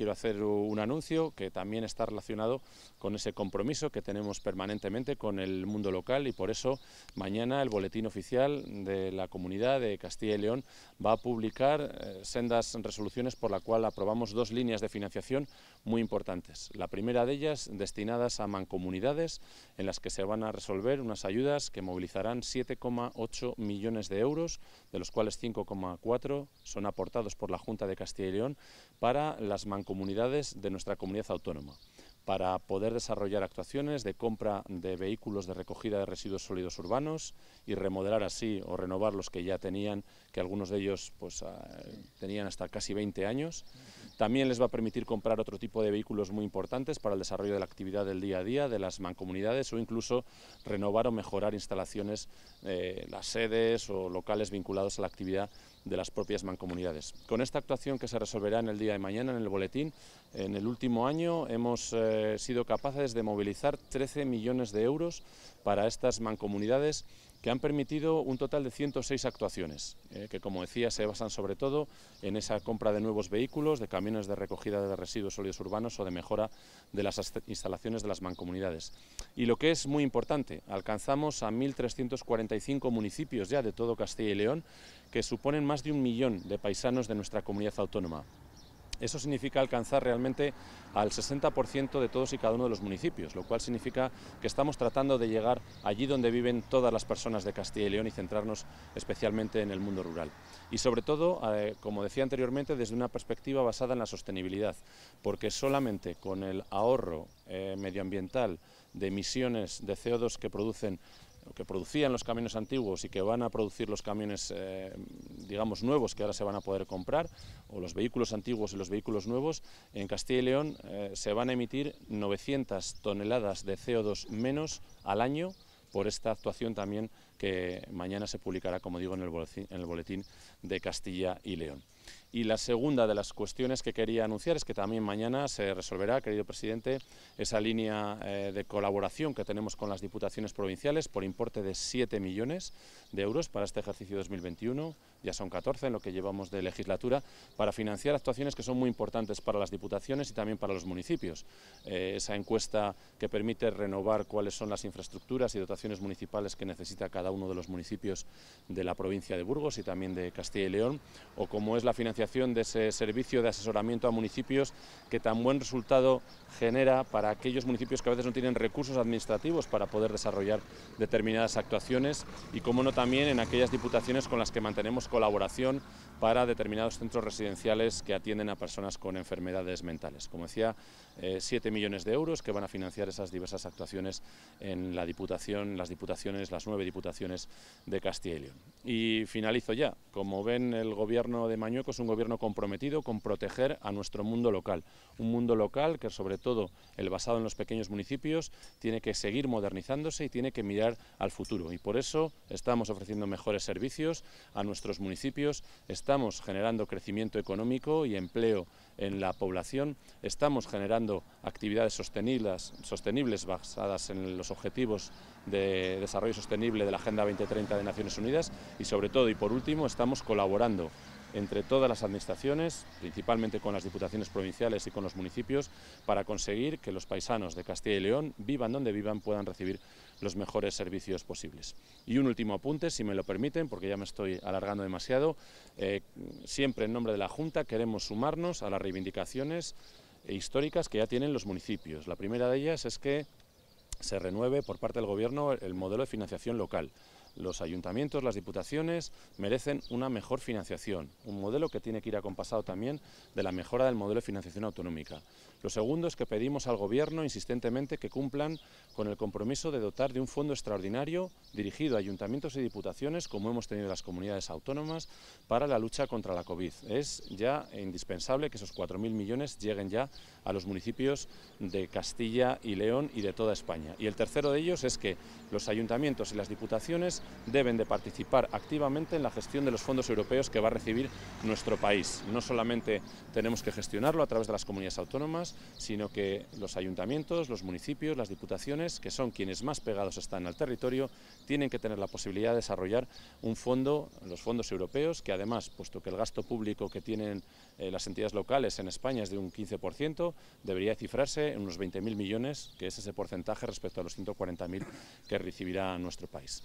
quiero hacer un anuncio que también está relacionado con ese compromiso que tenemos permanentemente con el mundo local y por eso mañana el boletín oficial de la comunidad de Castilla y León va a publicar eh, sendas resoluciones por la cual aprobamos dos líneas de financiación muy importantes. La primera de ellas destinadas a mancomunidades en las que se van a resolver unas ayudas que movilizarán 7,8 millones de euros, de los cuales 5,4 son aportados por la Junta de Castilla y León para las mancomunidades comunidades de nuestra comunidad autónoma para poder desarrollar actuaciones de compra de vehículos de recogida de residuos sólidos urbanos y remodelar así o renovar los que ya tenían, que algunos de ellos pues, ah, tenían hasta casi 20 años. También les va a permitir comprar otro tipo de vehículos muy importantes para el desarrollo de la actividad del día a día, de las mancomunidades o incluso renovar o mejorar instalaciones, eh, las sedes o locales vinculados a la actividad de las propias mancomunidades. Con esta actuación que se resolverá en el día de mañana en el boletín, en el último año hemos eh, sido capaces de movilizar 13 millones de euros para estas mancomunidades que han permitido un total de 106 actuaciones, eh, que como decía se basan sobre todo en esa compra de nuevos vehículos, de camiones de recogida de residuos sólidos urbanos o de mejora de las instalaciones de las mancomunidades. Y lo que es muy importante, alcanzamos a 1.345 municipios ya de todo Castilla y León, que suponen más de un millón de paisanos de nuestra comunidad autónoma. Eso significa alcanzar realmente al 60% de todos y cada uno de los municipios, lo cual significa que estamos tratando de llegar allí donde viven todas las personas de Castilla y León y centrarnos especialmente en el mundo rural. Y sobre todo, eh, como decía anteriormente, desde una perspectiva basada en la sostenibilidad, porque solamente con el ahorro eh, medioambiental de emisiones de CO2 que producen que producían los camiones antiguos y que van a producir los camiones, eh, digamos, nuevos que ahora se van a poder comprar, o los vehículos antiguos y los vehículos nuevos, en Castilla y León eh, se van a emitir 900 toneladas de CO2 menos al año por esta actuación también que mañana se publicará, como digo, en el boletín de Castilla y León. Y la segunda de las cuestiones que quería anunciar es que también mañana se resolverá, querido presidente, esa línea eh, de colaboración que tenemos con las diputaciones provinciales por importe de 7 millones de euros para este ejercicio 2021, ya son 14 en lo que llevamos de legislatura, para financiar actuaciones que son muy importantes para las diputaciones y también para los municipios. Eh, esa encuesta que permite renovar cuáles son las infraestructuras y dotaciones municipales que necesita cada uno de los municipios de la provincia de Burgos y también de Castilla y León, o cómo es la financiación de ese servicio de asesoramiento a municipios que tan buen resultado genera para aquellos municipios que a veces no tienen recursos administrativos para poder desarrollar determinadas actuaciones y, como no, también en aquellas diputaciones con las que mantenemos colaboración para determinados centros residenciales que atienden a personas con enfermedades mentales. Como decía, 7 eh, millones de euros que van a financiar esas diversas actuaciones en la Diputación, las diputaciones, las nueve diputaciones de Castilla y León. Y finalizo ya. Como ven, el Gobierno de Mañueco es un gobierno comprometido con proteger a nuestro mundo local. Un mundo local que, sobre todo el basado en los pequeños municipios, tiene que seguir modernizándose y tiene que mirar al futuro. Y por eso estamos ofreciendo mejores servicios a nuestros municipios, estamos generando crecimiento económico y empleo en la población, estamos generando actividades sostenibles basadas en los objetivos de desarrollo sostenible de la Agenda 2030 de Naciones Unidas y sobre todo y por último estamos colaborando entre todas las administraciones, principalmente con las diputaciones provinciales y con los municipios, para conseguir que los paisanos de Castilla y León, vivan donde vivan, puedan recibir los mejores servicios posibles. Y un último apunte, si me lo permiten, porque ya me estoy alargando demasiado. Eh, siempre en nombre de la Junta queremos sumarnos a las reivindicaciones históricas que ya tienen los municipios. La primera de ellas es que se renueve por parte del Gobierno el modelo de financiación local los ayuntamientos, las diputaciones merecen una mejor financiación, un modelo que tiene que ir acompasado también de la mejora del modelo de financiación autonómica. Lo segundo es que pedimos al Gobierno insistentemente que cumplan con el compromiso de dotar de un fondo extraordinario dirigido a ayuntamientos y diputaciones, como hemos tenido las comunidades autónomas, para la lucha contra la COVID. Es ya indispensable que esos 4.000 millones lleguen ya a los municipios de Castilla y León y de toda España. Y el tercero de ellos es que los ayuntamientos y las diputaciones deben de participar activamente en la gestión de los fondos europeos que va a recibir nuestro país. No solamente tenemos que gestionarlo a través de las comunidades autónomas, sino que los ayuntamientos, los municipios, las diputaciones, que son quienes más pegados están al territorio, tienen que tener la posibilidad de desarrollar un fondo, los fondos europeos, que además, puesto que el gasto público que tienen eh, las entidades locales en España es de un 15%, debería cifrarse en unos 20.000 millones, que es ese porcentaje respecto a los 140.000 que recibirá nuestro país.